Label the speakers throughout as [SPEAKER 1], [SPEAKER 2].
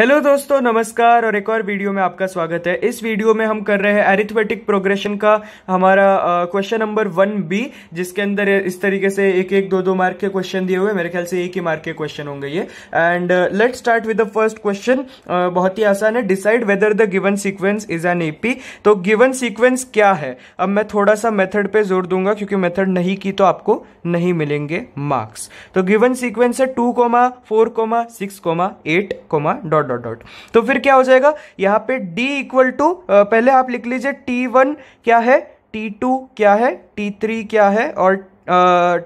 [SPEAKER 1] hello दोस्तों नमस्कार और एक और वीडियो में आपका स्वागत है इस वीडियो में हम कर रहे हैं एरिथमेटिक प्रोग्रेशन का हमारा क्वेश्चन नंबर वन बी जिसके अंदर इस तरीके से एक एक दो दो मार्क के क्वेश्चन दिए हुए मेरे ख्याल से एक ही मार्क के क्वेश्चन होंगे ये and let start with the first question बहुत ही आसान है decide whether the given sequence is an AP तो गिवन सीक्वेंस क्या है अब मैं थोड़ा सा मेथड पर जोर दूंगा क्योंकि मेथड नहीं की तो आपको नहीं मिलेंगे मार्क्स तो गिवन सीक्वेंस है two comma four comma six comma eight comma dot dot dot तो फिर क्या हो जाएगा यहाँ पे d इक्वल टू पहले आप लिख लीजिए t1 क्या है t2 क्या है t3 क्या है और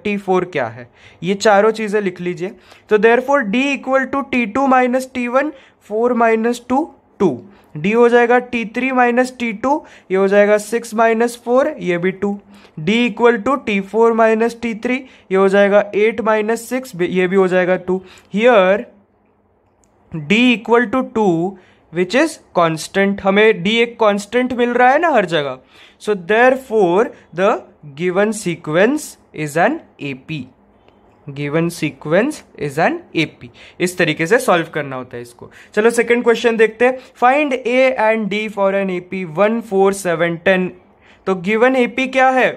[SPEAKER 1] टी फोर क्या है ये चारों चीज़ें लिख लीजिए तो therefore d equal to t two minus T one four minus two two d हो जाएगा T three minus T two ये हो जाएगा सिक्स माइनस फोर ये भी two d equal to t four minus t three ये हो जाएगा एट माइनस सिक्स ये भी हो जाएगा two here d equal to two which is constant हमें d एक कॉन्स्टेंट मिल रहा है ना हर जगह so therefore the given sequence is an A P given sequence is an A P इस तरीके से सॉल्व करना होता है इसको चलो सेकेंड क्वेश्चन देखते हैं find a and d for an A P one four seven ten तो गिवन ए पी क्या है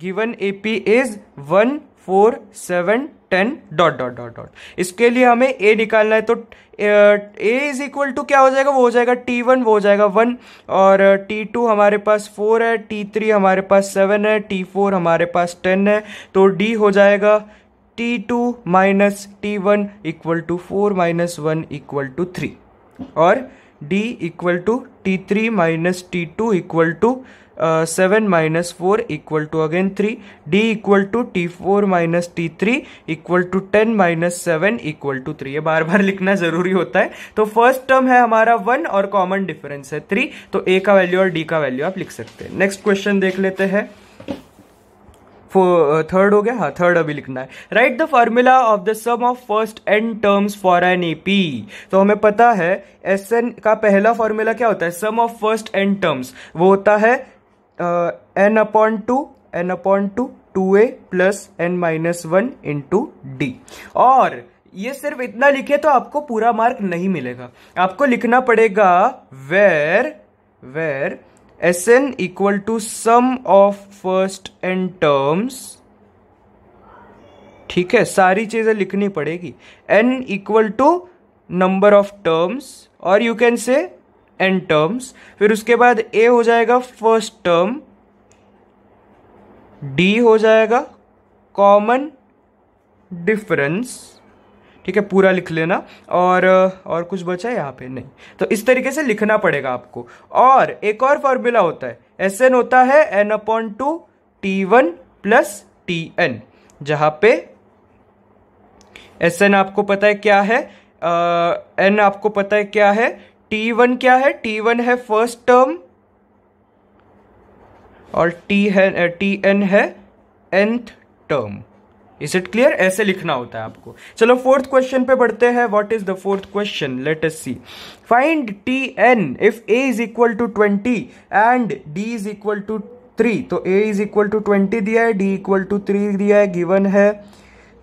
[SPEAKER 1] given A P is one four seven ten dot dot dot dot इसके लिए हमें ए निकालना है तो ए इज इक्वल टू क्या हो जाएगा वो हो जाएगा टी वन वो हो जाएगा वन और टी टू हमारे पास फोर है टी थ्री हमारे पास सेवन है टी फोर हमारे पास टेन है तो डी हो जाएगा T two minus T one equal to four minus one equal to three और d equal to t three minus T two equal to seven minus four equal to again three d equal to t four minus t three equal to ten minus seven equal to three ये बार बार लिखना जरूरी होता है तो first term है हमारा one और कॉमन डिफरेंस है थ्री तो ए का वैल्यू और डी का वैल्यू आप लिख सकते हैं नेक्स्ट क्वेश्चन देख लेते हैं थर्ड हो गया हाँ थर्ड अभी लिखना है write the formula of the sum of first n terms for an AP तो हमें पता है एस एन का पहला फॉर्मूला क्या होता है sum of first n terms वो होता है N upon two n upon two two ए plus N minus one into d और ये सिर्फ इतना लिखे तो आपको पूरा मार्क नहीं मिलेगा आपको लिखना पड़ेगा where where S n equal to sum of first n terms ठीक है सारी चीजें लिखनी पड़ेगी n equal to number of terms और you can say n terms फिर उसके बाद ए हो जाएगा फर्स्ट टर्म डी हो जाएगा कॉमन डिफरेंस ठीक है पूरा लिख लेना और और कुछ बचा है यहाँ पे नहीं तो इस तरीके से लिखना पड़ेगा आपको और एक और फॉर्मूला होता है एस एन होता है N upon two T one plus T N जहां पे एस एन आपको पता है क्या है एन uh, आपको पता है क्या है टी वन क्या है टी वन है फर्स्ट टर्म और टी है टी eh, एन है nth term is it clear ऐसे लिखना होता है आपको चलो फोर्थ क्वेश्चन पे बढ़ते हैं what is the fourth question let us see find T N if A is equal to twenty and D is equal to three तो A is equal to twenty दिया है डी इक्वल टू थ्री दिया है given है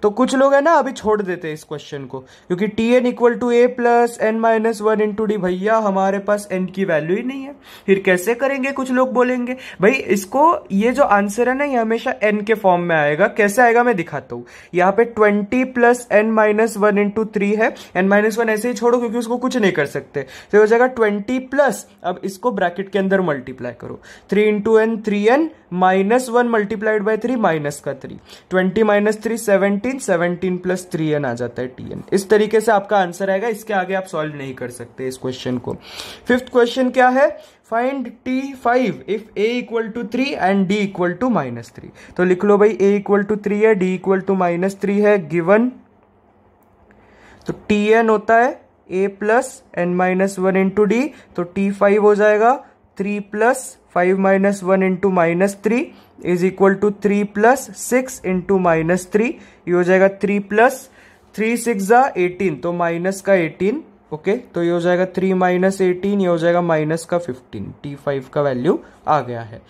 [SPEAKER 1] तो कुछ लोग है ना अभी छोड़ देते हैं इस क्वेश्चन को क्योंकि T N equal to A plus N minus one into D भैया हमारे पास एन की वैल्यू ही नहीं है फिर कैसे करेंगे कुछ लोग बोलेंगे भाई इसको ये जो आंसर है ना ये हमेशा एन के फॉर्म में आएगा कैसे आएगा मैं दिखाता हूँ यहाँ पे twenty plus N minus one into three है एन माइनस वन ऐसे ही छोड़ो क्योंकि उसको कुछ नहीं कर सकते तो हो जाएगा ट्वेंटी प्लस अब इसको ब्रैकेट के अंदर मल्टीप्लाई करो three into N three N minus one multiplied by three minus का three twenty minus three seventeen seventeen plus three N आ जाता है टी एन इस तरीके से आपका आंसर आएगा इसके आगे आप सॉल्व नहीं कर सकते इस क्वेश्चन को फिफ्थ क्वेश्चन क्या है find T five if A equal to three and D equal to minus three तो लिख लो भाई ए इक्वल टू थ्री है D equal to minus three है गिवन तो टी एन होता है A plus N minus one into D तो टी फाइव हो जाएगा three plus five minus one into minus three is equal to three plus six into minus three ये हो जाएगा थ्री प्लस थ्री सिक्स जा eighteen तो minus का eighteen okay okay, तो ये हो जाएगा थ्री माइनस एटीन ये हो जाएगा माइनस का फिफ्टीन टी फाइव का वैल्यू आ गया है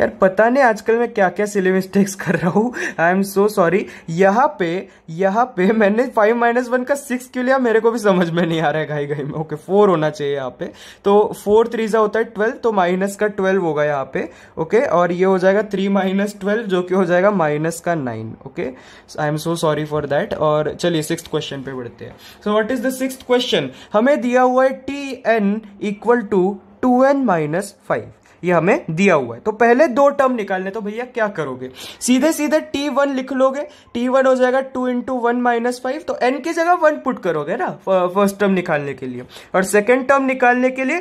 [SPEAKER 1] यार पता नहीं आजकल मैं क्या क्या सिले मिस्टेक्स कर रहा हूँ आई एम सो सॉरी यहाँ पे यहाँ पे मैंने फाइव माइनस वन का सिक्स क्यों लिया मेरे को भी समझ में नहीं आ रहा है घाई घाई में ओके फोर होना चाहिए यहाँ पे तो फोर थ्री सा होता है ट्वेल्व तो माइनस का ट्वेल्व होगा यहाँ पे ओके और ये हो जाएगा थ्री माइनस ट्वेल्व जो कि हो जाएगा माइनस का nine okay I am so sorry for that और चलिए सिक्स क्वेश्चन पे बढ़ते हैं so what is the six question हमें दिया हुआ है T N equal to two N minus five ये हमें दिया हुआ है तो पहले दो टर्म निकालने तो भैया क्या करोगे सीधे सीधे टी वन लिख लोगे टी वन हो जाएगा two into one minus five तो एन की जगह वन पुट करोगे ना फर्स्ट टर्म निकालने के लिए और सेकेंड टर्म निकालने के लिए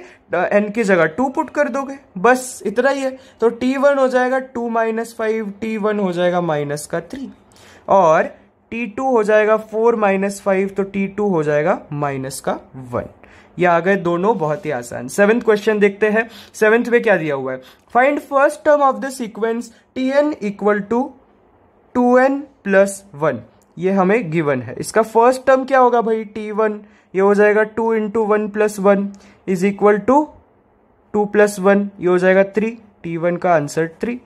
[SPEAKER 1] एन की जगह टू पुट कर दोगे बस इतना ही है तो टी वन हो जाएगा two minus five T one हो जाएगा माइनस का थ्री और टी टू हो जाएगा फोर माइनस फाइव तो टी टू हो जाएगा माइनस का वन ये आ गए दोनों बहुत ही आसान सेवेंथ क्वेश्चन देखते हैं सेवेंथ में क्या दिया हुआ है find first term of the sequence T N equal to two N plus one ये हमें गिवन है इसका फर्स्ट टर्म क्या होगा भाई टी वन ये हो जाएगा two into one plus one is equal to two plus one ये हो जाएगा थ्री टी वन का आंसर थ्री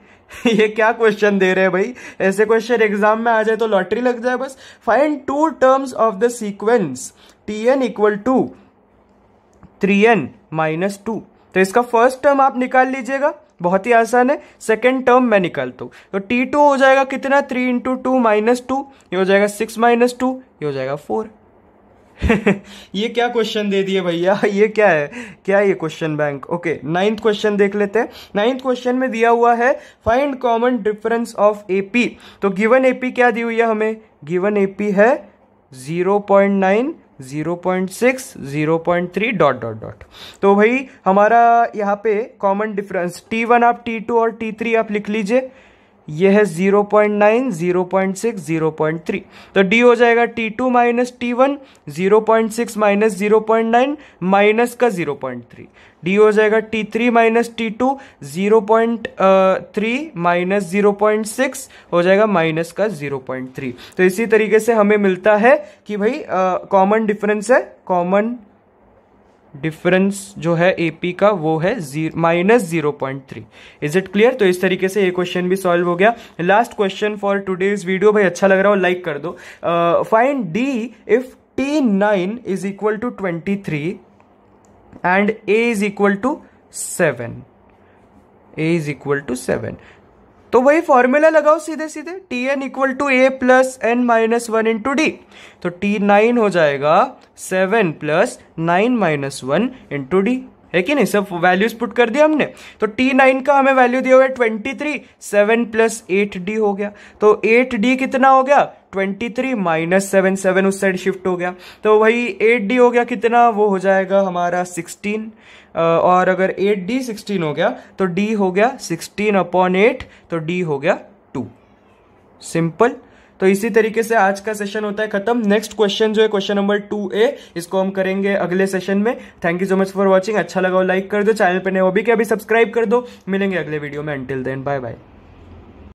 [SPEAKER 1] ये क्या क्वेश्चन दे रहे हैं भाई ऐसे क्वेश्चन एग्जाम में आ जाए तो लॉटरी लग जाए बस find two terms of the sequence T N equal to three N minus two तो इसका फर्स्ट टर्म आप निकाल लीजिएगा बहुत ही आसान है सेकेंड टर्म मैं निकालता हूँ तो टी टू हो जाएगा कितना three into two minus two ये हो जाएगा सिक्स माइनस टू ये हो जाएगा फोर ये क्या क्वेश्चन दे दिए भैया ये क्या है क्या ये question bank okay ninth question देख लेते हैं नाइन्थ क्वेश्चन में दिया हुआ है find common difference of AP तो गिवन एपी क्या दी हुई है हमें गिवन एपी है zero point nine zero point six zero point three dot dot dot तो भाई हमारा यहाँ पे कॉमन डिफरेंस टी वन आप टी टू और टी थ्री आप लिख लीजिए यह है zero point nine zero point six zero point three तो डी हो जाएगा T two minus T one zero point six minus zero point nine minus का जीरो पॉइंट थ्री डी हो जाएगा T three minus T two zero point three minus zero point six हो जाएगा minus का zero point three तो इसी तरीके से हमें मिलता है कि भाई कॉमन डिफरेंस है कॉमन डिफरेंस जो है एपी का वो है minus zero point three is it clear तो इस तरीके से ये क्वेश्चन भी सॉल्व हो गया last question for today's video भाई अच्छा लग रहा हो लाइक कर दो find D if T nine is equal to twenty three and A is equal to seven A is equal to seven तो वही फॉर्मूला लगाओ सीधे सीधे T N equal to A plus N minus one into D तो T nine हो जाएगा seven plus nine minus one into D है कि नहीं सब वैल्यूज पुट कर दिया हमने तो टी नाइन का हमें वैल्यू दिया हुआ है twenty three seven plus eight D हो गया तो एट डी कितना हो गया twenty three minus seven seven उस साइड शिफ्ट हो गया तो वही एट डी हो गया कितना वो हो जाएगा हमारा सिक्सटीन और अगर एट डी सिक्सटीन हो गया तो डी हो गया सिक्सटीन अपॉन एट तो डी हो गया टू सिंपल तो इसी तरीके से आज का सेशन होता है खत्म नेक्स्ट क्वेश्चन जो है क्वेश्चन नंबर टू ए इसको हम करेंगे अगले सेशन में thank you so much for watching अच्छा लगा हो लाइक कर दो चैनल पर नए हो भी क्या अभी सब्सक्राइब कर दो मिलेंगे अगले वीडियो में एंटिल देन बाय बाय